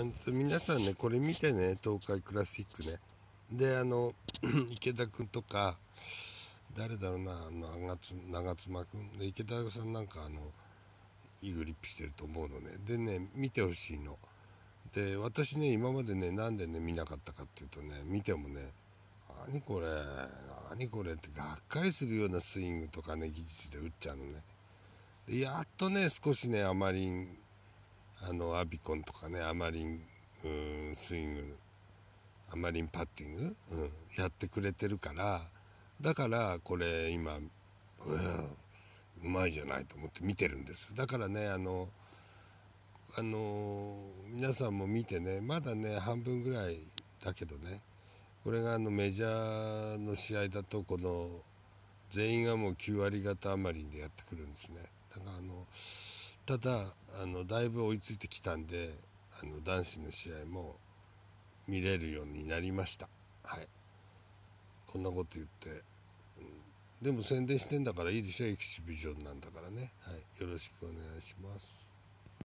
あの皆さんねこれ見てね東海クラシックねであの 池田君とか誰だろうな長長妻君で池田さんなんかあのイグリップしてると思うのねでね見てほしいので私ね今までねなんでね見なかったかっていうとね見てもね何これ何これってがっかりするようなスイングとかね技術で打っちゃうのねやっとね少しねあまりあのアビコンとかねアマリンうんスイングアマリンパッティング、うん、やってくれてるからだからこれ今、うん、うまいじゃないと思って見てるんですだからねあのあの皆さんも見てねまだね半分ぐらいだけどねこれがあのメジャーの試合だとこの全員がもう9割方余りでやってくるんですね。だからあのただあのだいぶ追いついてきたんであの男子の試合も見れるようになりましたはいこんなこと言って、うん、でも宣伝してんだからいいでしょエキシビジョンなんだからねはいよろしくお願いします